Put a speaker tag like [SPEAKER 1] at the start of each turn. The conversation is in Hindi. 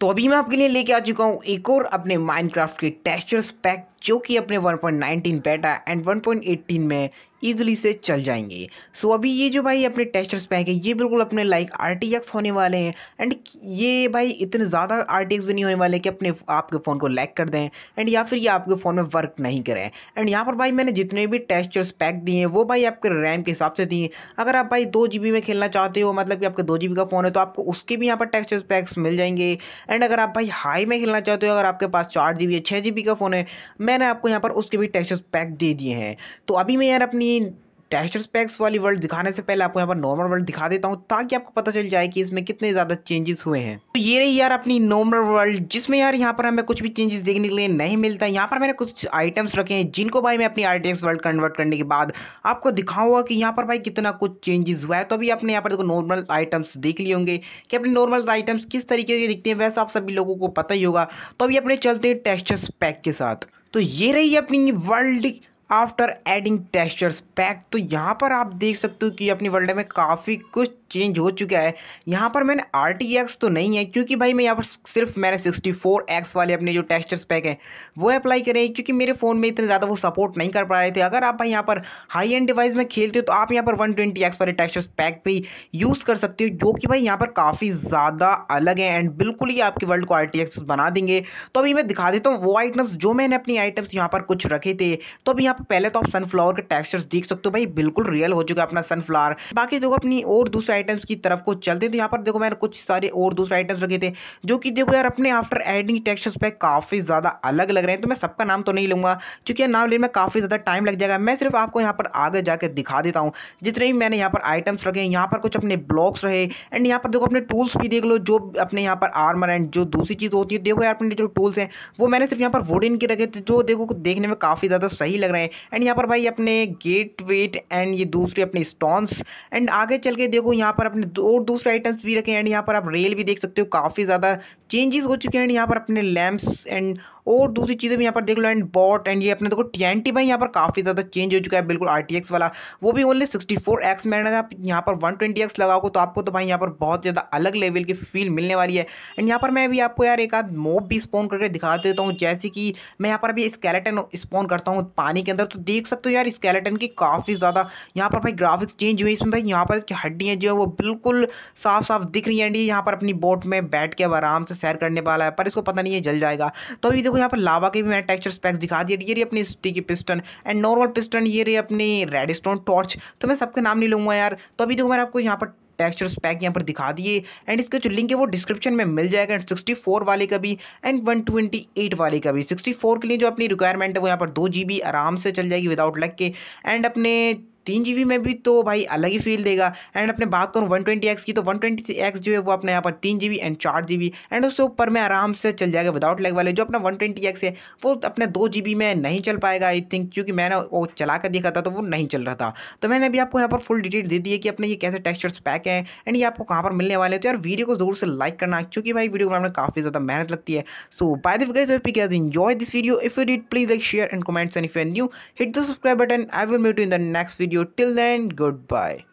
[SPEAKER 1] तो अभी मैं आपके लिए लेके आ चुका हूँ एक और अपने माइनक्राफ्ट के टेस्टर्स पैक जो कि अपने 1.19 बेटा एंड 1.18 में ईजिली से चल जाएंगे सो so, अभी ये जो भाई अपने टेस्टर्स पैक है ये बिल्कुल अपने लाइक आर होने वाले हैं एंड ये भाई इतने ज़्यादा आर भी नहीं होने वाले कि अपने आपके फ़ोन को लैक कर दें एंड या फिर ये आपके फ़ोन में वर्क नहीं करें एंड यहाँ पर भाई मैंने जितने भी टेस्टर्स पैक दिए हैं वो भाई आपके रैम के हिसाब से दिए अगर आप भाई दो जी में खेलना चाहते हो मतलब कि आपके दो जी का फ़ोन है तो आपको उसके भी यहाँ पर टेक्स्चर्स पैक्स मिल जाएंगे एंड अगर आप भाई हाई में खेलना चाहते हो अगर आपके पास चार जी छः जी का फ़ोन है मैंने आपको यहाँ पर उसके भी टेक्सचर्स पैक दे दिए हैं तो अभी मैं यार अपनी टेस्टर्स पैक्स वाली वर्ल्ड दिखाने से पहले आपको यहाँ पर नॉर्मल वर्ल्ड दिखा देता हूँ ताकि आपको पता चल जाए कि इसमें कितने ज़्यादा चेंजेस हुए हैं तो ये रही यार अपनी नॉर्मल वर्ल्ड जिसमें यार यहाँ पर हमें कुछ भी चेंजेस देखने के लिए नहीं मिलता यहाँ पर मैंने कुछ आइटम्स रखे हैं जिनको भाई मैं अपनी आर्टेक्स वर्ल्ड कन्वर्ट करने के बाद आपको दिखाऊंगा कि यहाँ पर भाई कितना कुछ चेंजेस हुआ है तो अभी आपने यहाँ पर देखो नॉर्मल आइटम्स देख लिए होंगे कि अपने नॉर्मल आइटम्स किस तरीके के दिखते हैं वैसे आप सभी लोगों को पता ही होगा तो अभी अपने चलते हैं टेस्टर्स पैक के साथ तो ये रही अपनी world after ending textures pack तो यहाँ पर आप देख सकते हो कि अपनी वर्ल्ड में काफ़ी कुछ चेंज हो चुका है यहाँ पर मैंने आर तो नहीं है क्योंकि भाई मैं यहाँ पर सिर्फ मैंने 64x वाले अपने जो टेक्स्चर्स पैक हैं वो अप्लाई करें क्योंकि मेरे फ़ोन में इतने ज़्यादा वो सपोर्ट नहीं कर पा रहे थे अगर आप भाई यहाँ पर हाई एंड डिवाइस में खेलते हो तो आप यहाँ पर वन वाले टेक्स्चर्स पैक भी यूज़ कर सकते हो जो कि भाई यहाँ पर काफ़ी ज़्यादा अलग है एंड बिल्कुल ही आपकी वर्ल्ड को आर बना देंगे तो अभी मैं दिखा देता हूँ वो आइटम्स जो मैंने अपनी आइटम्स यहाँ पर कुछ रखे थे तो अभी यहाँ पे पहले तो आप सनफ्लावर के टेक्सचर्स देख सकते हो भाई बिल्कुल रियल हो चुका है अपना सनफ्लावर बाकी देखो अपनी और दूसरे आइटम्स की तरफ को चलते तो यहाँ पर देखो मैंने कुछ सारे और दूसरे आइटम्स रखे थे जो कि देखो यार अपने आफ्टर एडिंग टेक्सचर्स पे काफ़ी ज़्यादा अलग लग रहे हैं तो मैं सबका नाम तो नहीं लूंगा क्योंकि नाम लेने में काफ़ी ज़्यादा टाइम लग जाएगा मैं सिर्फ आपको यहाँ पर आगे जाकर दिखा देता हूँ जितने भी मैंने यहाँ पर आइटम्स रखे यहाँ पर कुछ अपने ब्लॉक्स रहे एंड यहाँ पर देखो अपने टूल्स भी देख लो जो अपने यहाँ पर आर्मर एंड जो दूसरी चीज़ होती है देखो यार अपने जो टूल्स हैं वो मैंने सिर्फ यहाँ पर इन के रखे थे जो देखो देखने में काफ़ी ज़्यादा सही लग रहे हैं एंड यहाँ पर भाई अपने गेट वेट एंड ये दूसरे अपने स्टोन्स एंड आगे चल के देखो यहाँ पर अपने दो दूसरे आइटम्स भी रखे एंड यहाँ पर आप रेल भी देख सकते हो काफ़ी ज़्यादा चेंजेस हो चुके हैं एंड यहाँ पर अपने लैम्प्स एंड और दूसरी चीज़ें भी यहाँ पर देख लो एंड बॉट एंड ये अपने देखो टी एन टी भाई यहाँ पर काफ़ी ज़्यादा चेंज हो चुका है बिल्कुल आर टी एक्स वाला वो भी ओनली सिक्सटी फोर एक्स में आप यहाँ पर वन ट्वेंटी एक्स लगाओगे तो आपको तो भाई यहाँ पर बहुत ज़्यादा अलग लेवल की फील मिलने वाली है एंड यहाँ पर मैं अभी आपको यार एक आध मोब भी स्पोन करके दिखा देता हूँ जैसे कि मैं यहाँ पर अभी स्केलेटन स्पोन करता हूँ पानी के अंदर तो देख सकते हो यार स्केलेटन की काफ़ी ज़्यादा यहाँ पर भाई ग्राफिक्स चेंज हुई इसमें भाई यहाँ पर इसकी हड्डियाँ जो है वो बिल्कुल साफ साफ दिख रही हैं एंड ये यहाँ पर अपनी बोट में बैठ के अब आराम से सैर करने वाला है पर इसको पता नहीं है जल जाएगा तो अभी देखो यहाँ पर लावा के भी मैंने टेक्चर स्पैक्स दिखा दिए ये रही अपनी की पिस्टन एंड नॉर्मल पिस्टन ये रही अपनी रेड स्टोन टॉर्च तो मैं सबके नाम नहीं लूँगा यार तो अभी देखो मैंने आपको यहाँ पर टेक्चर पैक यहाँ पर दिखा दिए एंड इसका जो लिंक है वो डिस्क्रिप्शन में मिल जाएगा एंड सिक्सटी फोर वाले का भी एंड वन ट्वेंटी एट वाले का भी सिक्सटी फोर के लिए जो अपनी रिक्वायरमेंट है वो यहाँ पर दो जी बी आराम से चल जाएगी विदाउट लग के एंड अपने तीन जी में भी तो भाई अलग ही फील देगा एंड अपने बात करूँ वन ट्वेंटी एक्स की तो वन ट्वेंटी एक्स जो है वो अपने यहाँ पर तीन जी एंड चार जी बी एंड उससे ऊपर में आराम से चल जाएगा विदाउट लेग वाले जो अपना वन ट्वेंटी एक्स है वो अपने दो जी बी में नहीं चल पाएगा आई थिंक क्योंकि मैंने वो चला कर देखा था तो वो नहीं चल रहा था तो मैंने अभी आपको यहाँ पर फुल डिटेल दे दी है कि अपने ये कैसे टेक्स्चर्स पैक हैं एंड ये आपको कहाँ पर मिलने वाले तो यार वीडियो को जरूर से लाइक करना क्योंकि भाई वीडियो बनाने में काफ़ी ज़्यादा मेहनत लगती है so bye the guys hope this video if you did please like share and comments and if you new hit the subscribe button I will meet in the next video video till then goodbye